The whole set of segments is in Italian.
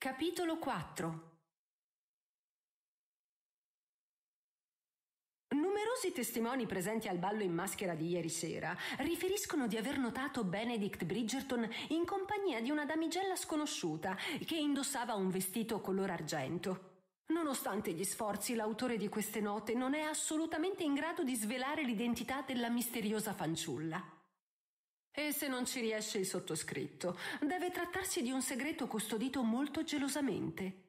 Capitolo 4 Numerosi testimoni presenti al ballo in maschera di ieri sera riferiscono di aver notato Benedict Bridgerton in compagnia di una damigella sconosciuta che indossava un vestito color argento. Nonostante gli sforzi, l'autore di queste note non è assolutamente in grado di svelare l'identità della misteriosa fanciulla. E se non ci riesce il sottoscritto, deve trattarsi di un segreto custodito molto gelosamente.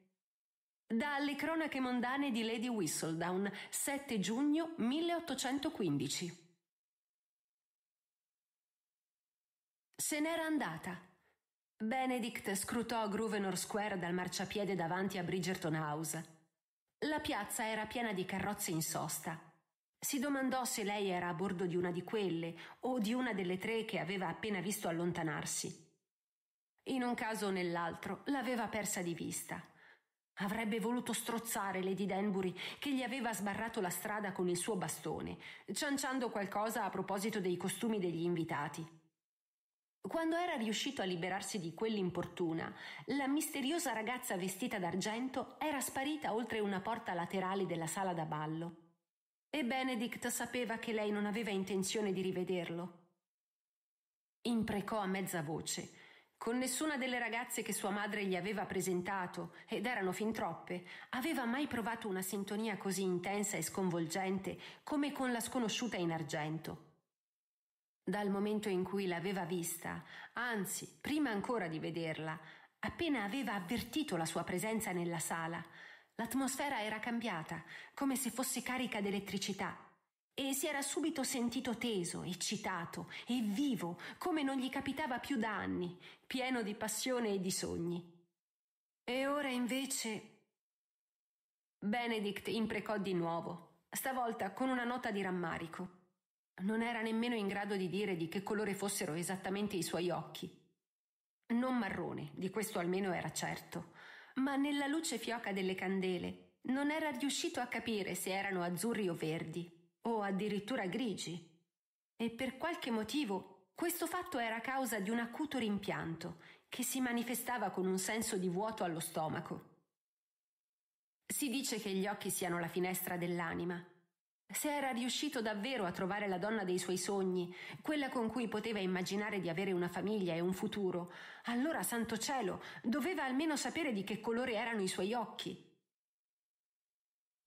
Dalle cronache mondane di Lady Whistledown, 7 giugno 1815. Se n'era andata. Benedict scrutò Grosvenor Square dal marciapiede davanti a Bridgerton House. La piazza era piena di carrozze in sosta. Si domandò se lei era a bordo di una di quelle o di una delle tre che aveva appena visto allontanarsi. In un caso o nell'altro l'aveva persa di vista. Avrebbe voluto strozzare Lady Danbury che gli aveva sbarrato la strada con il suo bastone, cianciando qualcosa a proposito dei costumi degli invitati. Quando era riuscito a liberarsi di quell'importuna, la misteriosa ragazza vestita d'argento era sparita oltre una porta laterale della sala da ballo e Benedict sapeva che lei non aveva intenzione di rivederlo. Imprecò a mezza voce. Con nessuna delle ragazze che sua madre gli aveva presentato, ed erano fin troppe, aveva mai provato una sintonia così intensa e sconvolgente come con la sconosciuta in argento. Dal momento in cui l'aveva vista, anzi, prima ancora di vederla, appena aveva avvertito la sua presenza nella sala, L'atmosfera era cambiata, come se fosse carica d'elettricità, e si era subito sentito teso, eccitato e vivo, come non gli capitava più da anni, pieno di passione e di sogni. E ora invece. Benedict imprecò di nuovo, stavolta con una nota di rammarico. Non era nemmeno in grado di dire di che colore fossero esattamente i suoi occhi. Non marrone, di questo almeno era certo ma nella luce fioca delle candele non era riuscito a capire se erano azzurri o verdi, o addirittura grigi. E per qualche motivo questo fatto era causa di un acuto rimpianto che si manifestava con un senso di vuoto allo stomaco. Si dice che gli occhi siano la finestra dell'anima se era riuscito davvero a trovare la donna dei suoi sogni, quella con cui poteva immaginare di avere una famiglia e un futuro, allora, santo cielo, doveva almeno sapere di che colore erano i suoi occhi.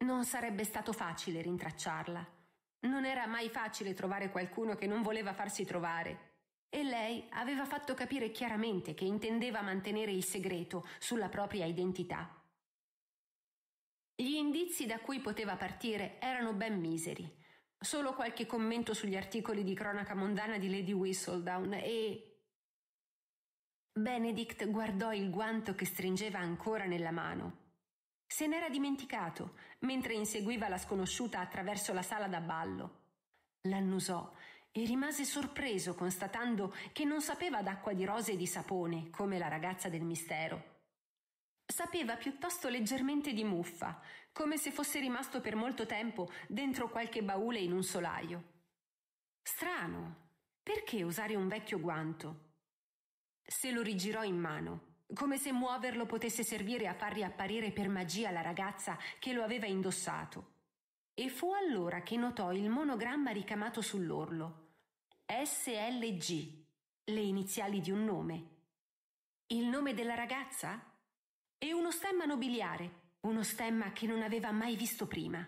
Non sarebbe stato facile rintracciarla. Non era mai facile trovare qualcuno che non voleva farsi trovare. E lei aveva fatto capire chiaramente che intendeva mantenere il segreto sulla propria identità. Gli indizi da cui poteva partire erano ben miseri. Solo qualche commento sugli articoli di cronaca mondana di Lady Whistledown e Benedict guardò il guanto che stringeva ancora nella mano. Se n'era dimenticato mentre inseguiva la sconosciuta attraverso la sala da ballo. L'annusò e rimase sorpreso constatando che non sapeva d'acqua di rose e di sapone come la ragazza del mistero. Sapeva piuttosto leggermente di muffa, come se fosse rimasto per molto tempo dentro qualche baule in un solaio. Strano, perché usare un vecchio guanto? Se lo rigirò in mano, come se muoverlo potesse servire a far riapparire per magia la ragazza che lo aveva indossato. E fu allora che notò il monogramma ricamato sull'orlo. SLG, le iniziali di un nome. Il nome della ragazza? e uno stemma nobiliare, uno stemma che non aveva mai visto prima.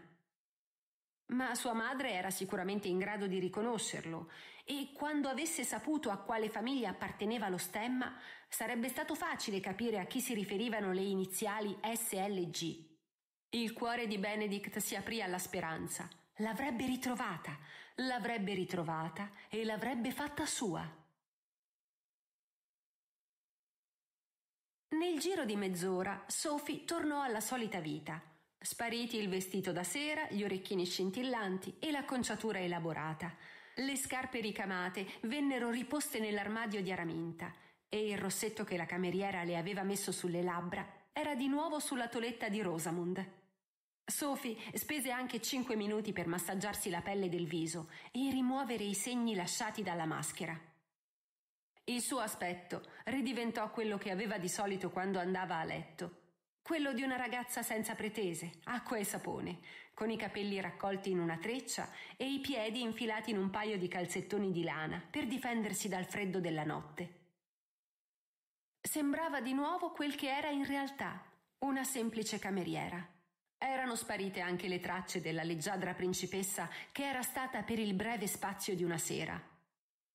Ma sua madre era sicuramente in grado di riconoscerlo e quando avesse saputo a quale famiglia apparteneva lo stemma, sarebbe stato facile capire a chi si riferivano le iniziali SLG. Il cuore di Benedict si aprì alla speranza. L'avrebbe ritrovata, l'avrebbe ritrovata e l'avrebbe fatta sua. Nel giro di mezz'ora Sophie tornò alla solita vita. Spariti il vestito da sera, gli orecchini scintillanti e l'acconciatura elaborata. Le scarpe ricamate vennero riposte nell'armadio di Araminta e il rossetto che la cameriera le aveva messo sulle labbra era di nuovo sulla toletta di Rosamund. Sophie spese anche cinque minuti per massaggiarsi la pelle del viso e rimuovere i segni lasciati dalla maschera. Il suo aspetto ridiventò quello che aveva di solito quando andava a letto. Quello di una ragazza senza pretese, acqua e sapone, con i capelli raccolti in una treccia e i piedi infilati in un paio di calzettoni di lana per difendersi dal freddo della notte. Sembrava di nuovo quel che era in realtà, una semplice cameriera. Erano sparite anche le tracce della leggiadra principessa che era stata per il breve spazio di una sera.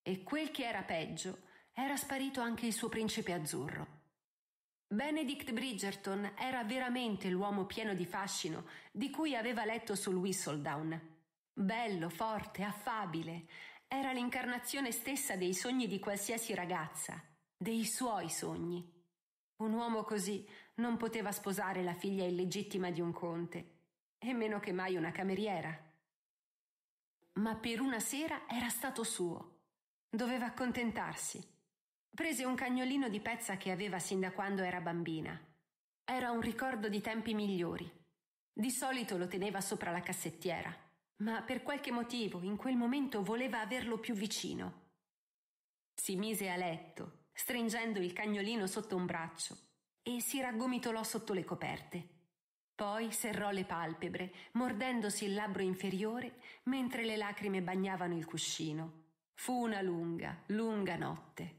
E quel che era peggio era sparito anche il suo principe azzurro. Benedict Bridgerton era veramente l'uomo pieno di fascino di cui aveva letto sul Whistledown. Bello, forte, affabile, era l'incarnazione stessa dei sogni di qualsiasi ragazza, dei suoi sogni. Un uomo così non poteva sposare la figlia illegittima di un conte, e meno che mai una cameriera. Ma per una sera era stato suo. Doveva accontentarsi. Prese un cagnolino di pezza che aveva sin da quando era bambina. Era un ricordo di tempi migliori. Di solito lo teneva sopra la cassettiera, ma per qualche motivo in quel momento voleva averlo più vicino. Si mise a letto, stringendo il cagnolino sotto un braccio, e si raggomitolò sotto le coperte. Poi serrò le palpebre, mordendosi il labbro inferiore mentre le lacrime bagnavano il cuscino. Fu una lunga, lunga notte.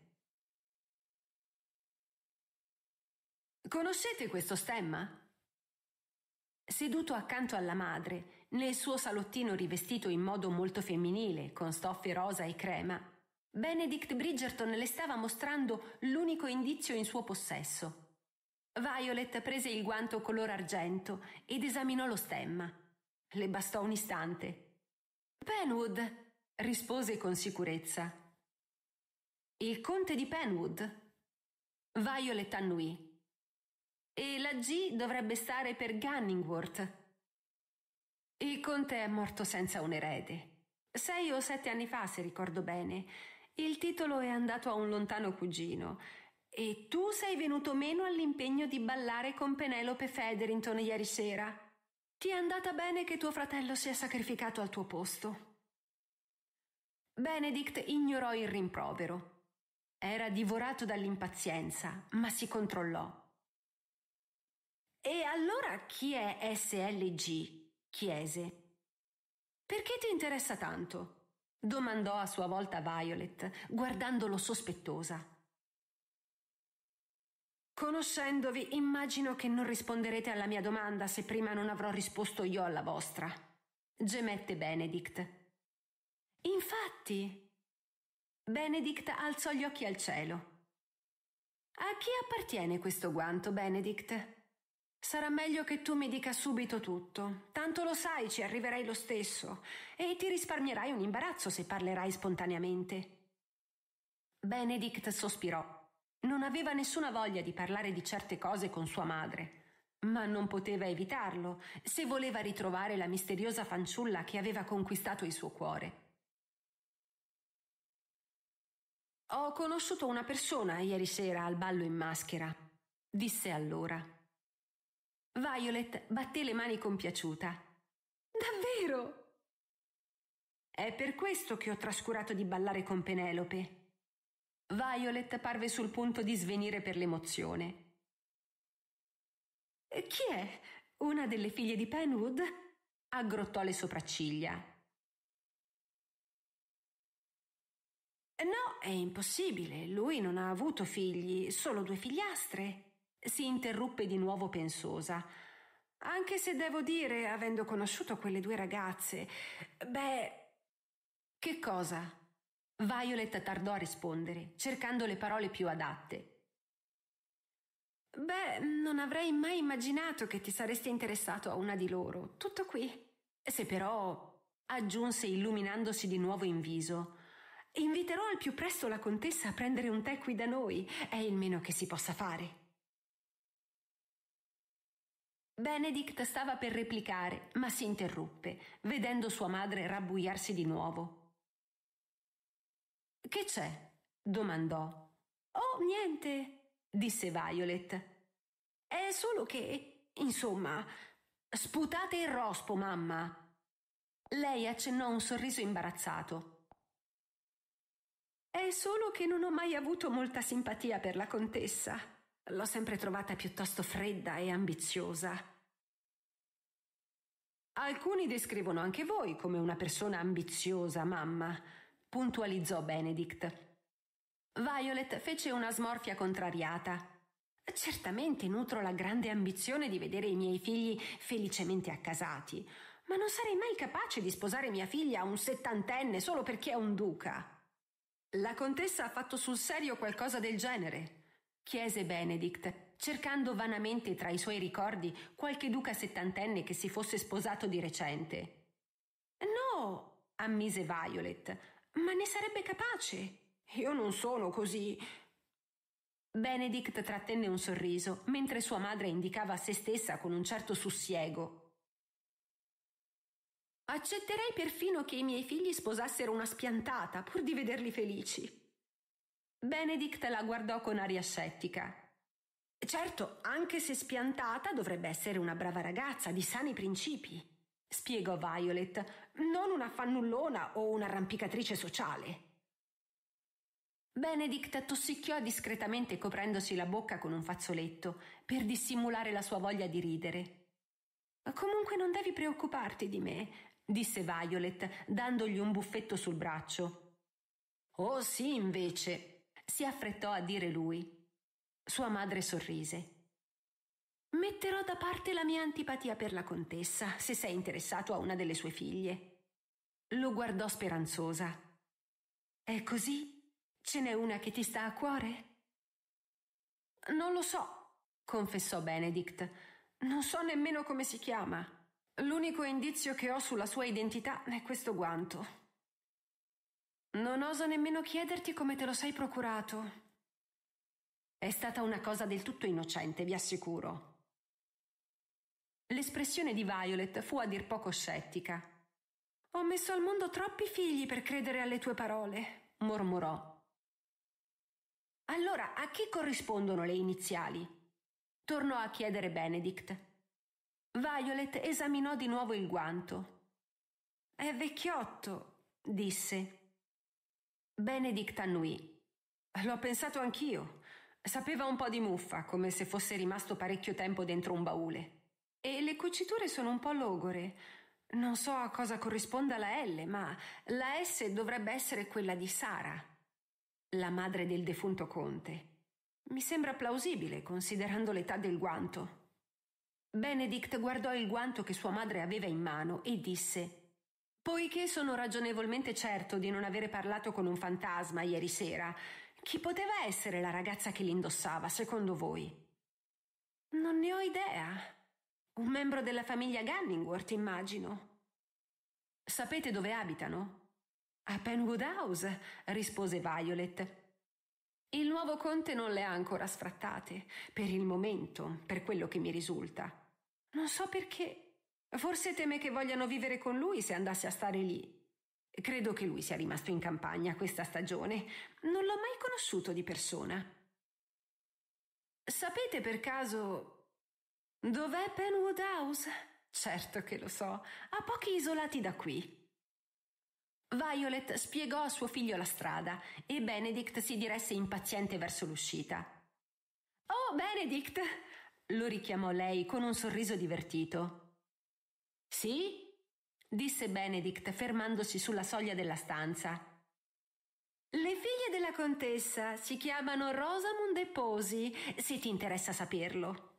Conoscete questo stemma? Seduto accanto alla madre, nel suo salottino rivestito in modo molto femminile, con stoffe rosa e crema, Benedict Bridgerton le stava mostrando l'unico indizio in suo possesso. Violet prese il guanto color argento ed esaminò lo stemma. Le bastò un istante. Penwood! rispose con sicurezza. Il conte di Penwood? Violet annuì e la G dovrebbe stare per Gunningworth. Il conte è morto senza un erede. Sei o sette anni fa, se ricordo bene. Il titolo è andato a un lontano cugino e tu sei venuto meno all'impegno di ballare con Penelope Federington ieri sera. Ti è andata bene che tuo fratello sia sacrificato al tuo posto. Benedict ignorò il rimprovero. Era divorato dall'impazienza, ma si controllò. E allora chi è SLG? chiese. Perché ti interessa tanto? domandò a sua volta Violet, guardandolo sospettosa. Conoscendovi, immagino che non risponderete alla mia domanda se prima non avrò risposto io alla vostra, gemette Benedict. Infatti, Benedict alzò gli occhi al cielo. A chi appartiene questo guanto, Benedict? Sarà meglio che tu mi dica subito tutto. Tanto lo sai, ci arriverai lo stesso. E ti risparmierai un imbarazzo se parlerai spontaneamente. Benedict sospirò. Non aveva nessuna voglia di parlare di certe cose con sua madre. Ma non poteva evitarlo, se voleva ritrovare la misteriosa fanciulla che aveva conquistato il suo cuore. Ho conosciuto una persona ieri sera al ballo in maschera, disse allora. Violet batté le mani compiaciuta. Davvero? È per questo che ho trascurato di ballare con Penelope. Violet parve sul punto di svenire per l'emozione. Chi è? Una delle figlie di Penwood? Aggrottò le sopracciglia. No, è impossibile. Lui non ha avuto figli, solo due figliastre si interruppe di nuovo pensosa. Anche se devo dire, avendo conosciuto quelle due ragazze, beh... Che cosa? Violet tardò a rispondere, cercando le parole più adatte. Beh, non avrei mai immaginato che ti saresti interessato a una di loro. Tutto qui. Se però, aggiunse illuminandosi di nuovo in viso, inviterò al più presto la contessa a prendere un tè qui da noi. È il meno che si possa fare. Benedict stava per replicare, ma si interruppe, vedendo sua madre rabbuiarsi di nuovo. Che c'è? domandò. Oh, niente, disse Violet. È solo che, insomma, sputate il rospo, mamma. Lei accennò un sorriso imbarazzato. È solo che non ho mai avuto molta simpatia per la contessa. L'ho sempre trovata piuttosto fredda e ambiziosa. Alcuni descrivono anche voi come una persona ambiziosa, mamma, puntualizzò Benedict. Violet fece una smorfia contrariata. Certamente nutro la grande ambizione di vedere i miei figli felicemente accasati, ma non sarei mai capace di sposare mia figlia a un settantenne solo perché è un duca. La contessa ha fatto sul serio qualcosa del genere, chiese Benedict, cercando vanamente tra i suoi ricordi qualche duca settantenne che si fosse sposato di recente. No, ammise Violet, ma ne sarebbe capace. Io non sono così. Benedict trattenne un sorriso mentre sua madre indicava a se stessa con un certo sussiego. Accetterei perfino che i miei figli sposassero una spiantata pur di vederli felici. Benedict la guardò con aria scettica. Certo, anche se spiantata, dovrebbe essere una brava ragazza di sani principi, spiegò Violet, non una fannullona o un'arrampicatrice sociale. Benedict tossicchiò discretamente coprendosi la bocca con un fazzoletto per dissimulare la sua voglia di ridere. Comunque non devi preoccuparti di me, disse Violet, dandogli un buffetto sul braccio. Oh sì, invece, si affrettò a dire lui. Sua madre sorrise. Metterò da parte la mia antipatia per la contessa, se sei interessato a una delle sue figlie. Lo guardò speranzosa. È così? Ce n'è una che ti sta a cuore? Non lo so, confessò Benedict. Non so nemmeno come si chiama. L'unico indizio che ho sulla sua identità è questo guanto. Non oso nemmeno chiederti come te lo sei procurato. È stata una cosa del tutto innocente, vi assicuro. L'espressione di Violet fu a dir poco scettica. Ho messo al mondo troppi figli per credere alle tue parole, mormorò. Allora a chi corrispondono le iniziali? Tornò a chiedere Benedict. Violet esaminò di nuovo il guanto. È vecchiotto, disse. Benedict annuì. L'ho pensato anch'io. Sapeva un po' di muffa, come se fosse rimasto parecchio tempo dentro un baule. E le cuciture sono un po' logore. Non so a cosa corrisponda la L, ma la S dovrebbe essere quella di Sara, la madre del defunto conte. Mi sembra plausibile, considerando l'età del guanto. Benedict guardò il guanto che sua madre aveva in mano e disse Poiché sono ragionevolmente certo di non avere parlato con un fantasma ieri sera, chi poteva essere la ragazza che li indossava, secondo voi? Non ne ho idea. Un membro della famiglia Gunningworth, immagino. Sapete dove abitano? A Penwood House, rispose Violet. Il nuovo conte non le ha ancora sfrattate, per il momento, per quello che mi risulta. Non so perché. Forse teme che vogliano vivere con lui se andasse a stare lì. Credo che lui sia rimasto in campagna questa stagione. Non l'ho mai conosciuto di persona. Sapete per caso dov'è Penwood House? Certo che lo so, a pochi isolati da qui. Violet spiegò a suo figlio la strada e Benedict si diresse impaziente verso l'uscita. Oh, Benedict! lo richiamò lei con un sorriso divertito. Sì? disse Benedict fermandosi sulla soglia della stanza. Le figlie della contessa si chiamano Rosamund e Posi, se ti interessa saperlo.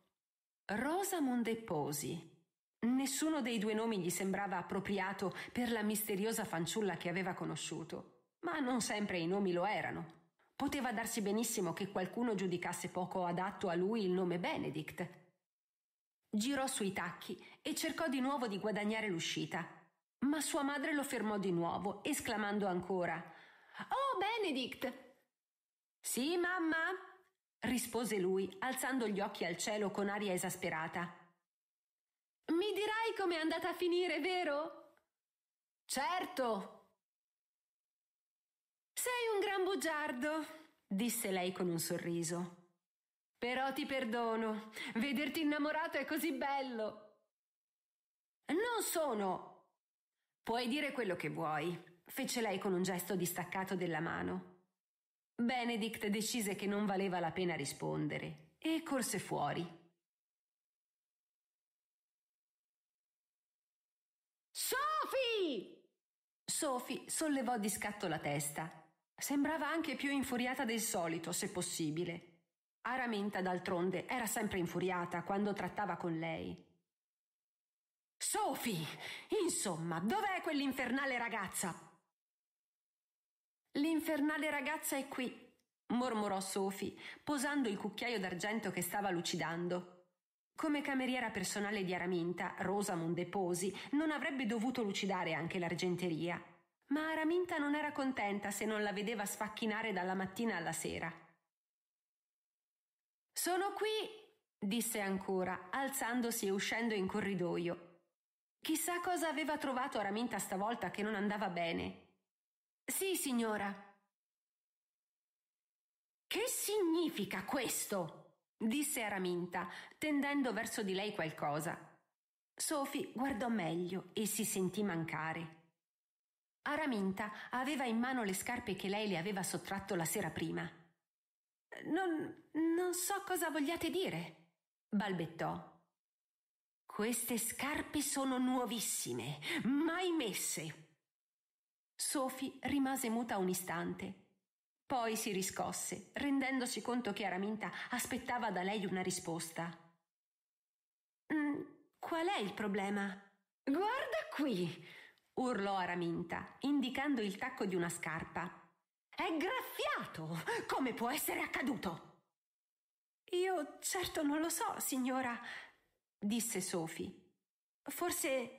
Rosamund e Posi. Nessuno dei due nomi gli sembrava appropriato per la misteriosa fanciulla che aveva conosciuto, ma non sempre i nomi lo erano. Poteva darsi benissimo che qualcuno giudicasse poco adatto a lui il nome Benedict, Girò sui tacchi e cercò di nuovo di guadagnare l'uscita. Ma sua madre lo fermò di nuovo, esclamando ancora Oh Benedict! Sì, mamma! rispose lui, alzando gli occhi al cielo con aria esasperata. Mi dirai com'è andata a finire, vero? Certo! Sei un gran bugiardo, disse lei con un sorriso. Però ti perdono. Vederti innamorato è così bello. Non sono. Puoi dire quello che vuoi, fece lei con un gesto distaccato della mano. Benedict decise che non valeva la pena rispondere e corse fuori. Sophie! Sophie sollevò di scatto la testa. Sembrava anche più infuriata del solito, se possibile. Araminta, d'altronde, era sempre infuriata quando trattava con lei. Sophie! Insomma, dov'è quell'infernale ragazza? L'infernale ragazza è qui, mormorò Sophie, posando il cucchiaio d'argento che stava lucidando. Come cameriera personale di Araminta, Rosamond e Posi non avrebbe dovuto lucidare anche l'argenteria. Ma Araminta non era contenta se non la vedeva sfacchinare dalla mattina alla sera. Sono qui, disse ancora, alzandosi e uscendo in corridoio. Chissà cosa aveva trovato Araminta stavolta che non andava bene. Sì, signora. Che significa questo? disse Araminta, tendendo verso di lei qualcosa. Sofi guardò meglio e si sentì mancare. Araminta aveva in mano le scarpe che lei le aveva sottratto la sera prima. Non, non so cosa vogliate dire, balbettò. Queste scarpe sono nuovissime, mai messe. Sophie rimase muta un istante. Poi si riscosse, rendendosi conto che Araminta aspettava da lei una risposta. Mm, qual è il problema? Guarda qui! urlò Araminta, indicando il tacco di una scarpa è graffiato! Come può essere accaduto? Io certo non lo so, signora, disse Sophie. Forse.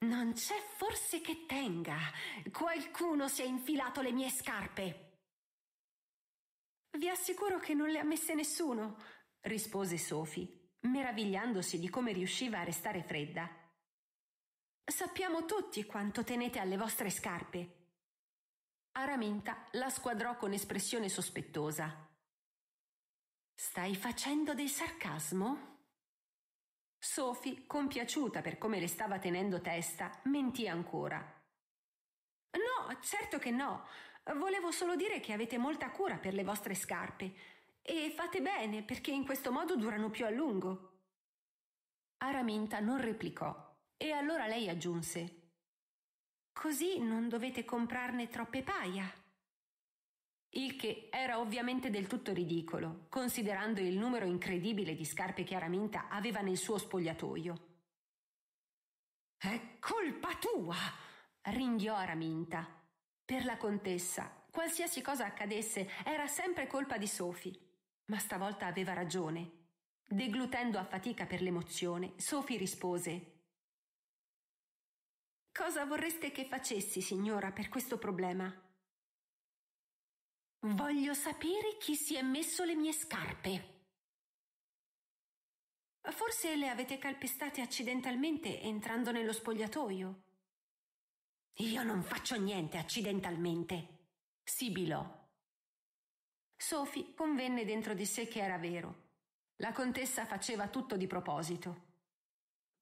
Non c'è forse che tenga. Qualcuno si è infilato le mie scarpe. Vi assicuro che non le ha messe nessuno, rispose Sophie, meravigliandosi di come riusciva a restare fredda. Sappiamo tutti quanto tenete alle vostre scarpe. Araminta la squadrò con espressione sospettosa. Stai facendo del sarcasmo? Sophie, compiaciuta per come le stava tenendo testa, mentì ancora. No, certo che no. Volevo solo dire che avete molta cura per le vostre scarpe. E fate bene, perché in questo modo durano più a lungo. Araminta non replicò, e allora lei aggiunse Così non dovete comprarne troppe paia. Il che era ovviamente del tutto ridicolo, considerando il numero incredibile di scarpe che Araminta aveva nel suo spogliatoio. È colpa tua! ringhiò Araminta. Per la contessa, qualsiasi cosa accadesse era sempre colpa di Sophie. Ma stavolta aveva ragione. Deglutendo a fatica per l'emozione, Sophie rispose Cosa vorreste che facessi, signora, per questo problema? Voglio sapere chi si è messo le mie scarpe. Forse le avete calpestate accidentalmente entrando nello spogliatoio. Io non faccio niente accidentalmente, sibilò. Sophie convenne dentro di sé che era vero. La contessa faceva tutto di proposito.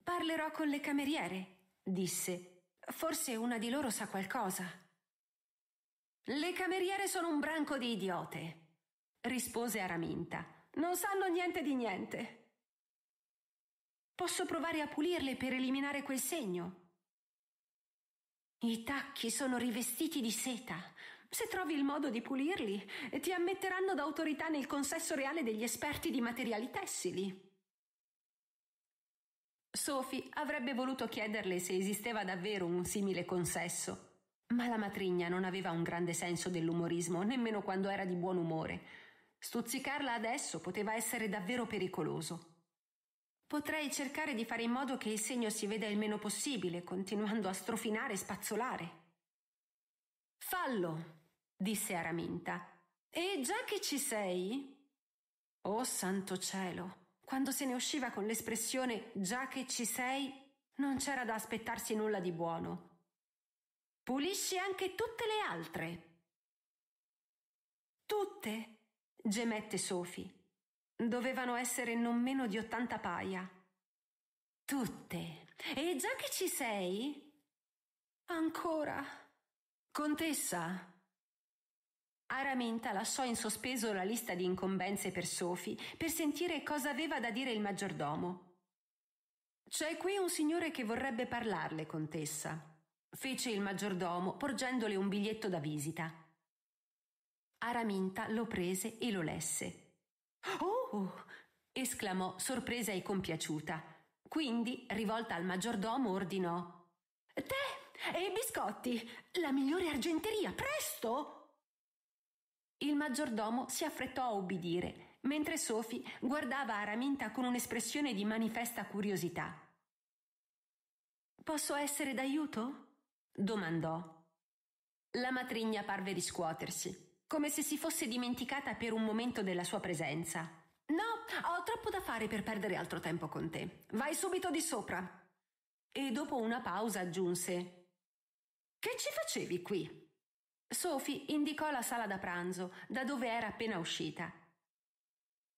Parlerò con le cameriere, disse, Forse una di loro sa qualcosa. Le cameriere sono un branco di idiote, rispose Araminta. Non sanno niente di niente. Posso provare a pulirle per eliminare quel segno? I tacchi sono rivestiti di seta. Se trovi il modo di pulirli, ti ammetteranno d'autorità nel consesso reale degli esperti di materiali tessili. Sophie avrebbe voluto chiederle se esisteva davvero un simile consesso, ma la matrigna non aveva un grande senso dell'umorismo, nemmeno quando era di buon umore. Stuzzicarla adesso poteva essere davvero pericoloso. Potrei cercare di fare in modo che il segno si veda il meno possibile, continuando a strofinare e spazzolare. Fallo, disse Araminta. E già che ci sei. Oh santo cielo! Quando se ne usciva con l'espressione già che ci sei, non c'era da aspettarsi nulla di buono. Pulisci anche tutte le altre. Tutte, gemette Sofi. Dovevano essere non meno di ottanta paia. Tutte. E già che ci sei? Ancora. Contessa, Aramenta lasciò in sospeso la lista di incombenze per Sofi per sentire cosa aveva da dire il maggiordomo. C'è qui un signore che vorrebbe parlarle, contessa, fece il maggiordomo porgendole un biglietto da visita. Araminta lo prese e lo lesse. Oh! esclamò, sorpresa e compiaciuta. Quindi, rivolta al maggiordomo, ordinò: Tè e biscotti! La migliore argenteria, presto! Il maggiordomo si affrettò a ubbidire, mentre Sophie guardava Araminta con un'espressione di manifesta curiosità. Posso essere d'aiuto? domandò. La matrigna parve riscuotersi, come se si fosse dimenticata per un momento della sua presenza. No, ho troppo da fare per perdere altro tempo con te. Vai subito di sopra. E dopo una pausa aggiunse. Che ci facevi qui? Sophie indicò la sala da pranzo, da dove era appena uscita.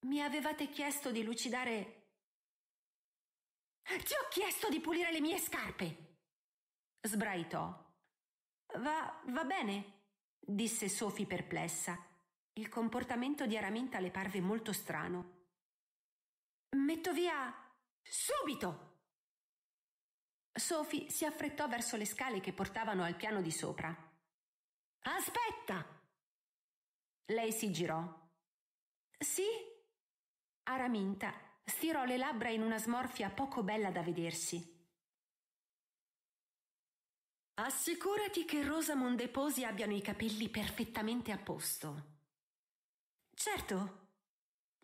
Mi avevate chiesto di lucidare. Ti ho chiesto di pulire le mie scarpe! sbraitò. Va, va bene, disse Sophie perplessa. Il comportamento di Araminta le parve molto strano. Metto via. subito! Sophie si affrettò verso le scale che portavano al piano di sopra. Aspetta! Lei si girò. Sì? Araminta stirò le labbra in una smorfia poco bella da vedersi. Assicurati che Rosamond e Posi abbiano i capelli perfettamente a posto. Certo.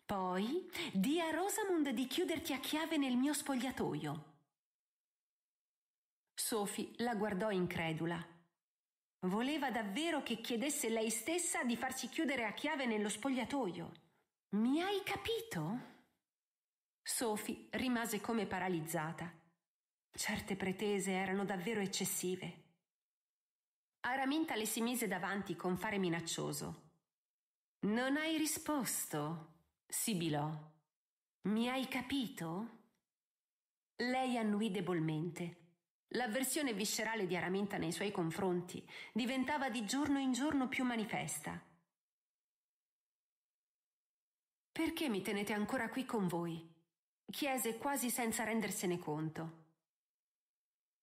Poi di a Rosamond di chiuderti a chiave nel mio spogliatoio. Sophie la guardò incredula. Voleva davvero che chiedesse lei stessa di farci chiudere a chiave nello spogliatoio. Mi hai capito? Sophie rimase come paralizzata. Certe pretese erano davvero eccessive. Araminta le si mise davanti con fare minaccioso. Non hai risposto, sibilò. Mi hai capito? Lei annuì debolmente. L'avversione viscerale di Araminta nei suoi confronti diventava di giorno in giorno più manifesta. Perché mi tenete ancora qui con voi? chiese quasi senza rendersene conto.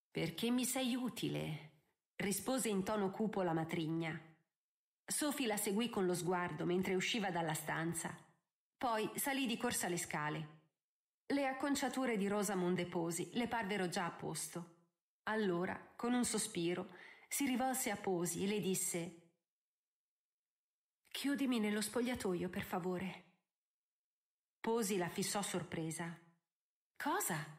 Perché mi sei utile, rispose in tono cupo la matrigna. Sophie la seguì con lo sguardo mentre usciva dalla stanza. Poi salì di corsa le scale. Le acconciature di Rosa Mondeposi le parvero già a posto. Allora, con un sospiro, si rivolse a Posi e le disse Chiudimi nello spogliatoio, per favore. Posi la fissò sorpresa. Cosa?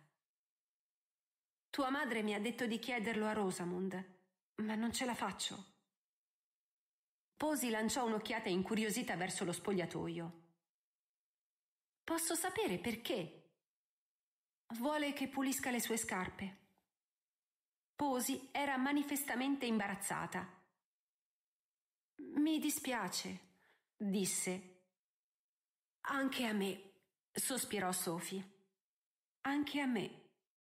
Tua madre mi ha detto di chiederlo a Rosamund, ma non ce la faccio. Posi lanciò un'occhiata incuriosita verso lo spogliatoio. Posso sapere perché? Vuole che pulisca le sue scarpe. Posi era manifestamente imbarazzata. Mi dispiace, disse. Anche a me, sospirò Sophie. Anche a me.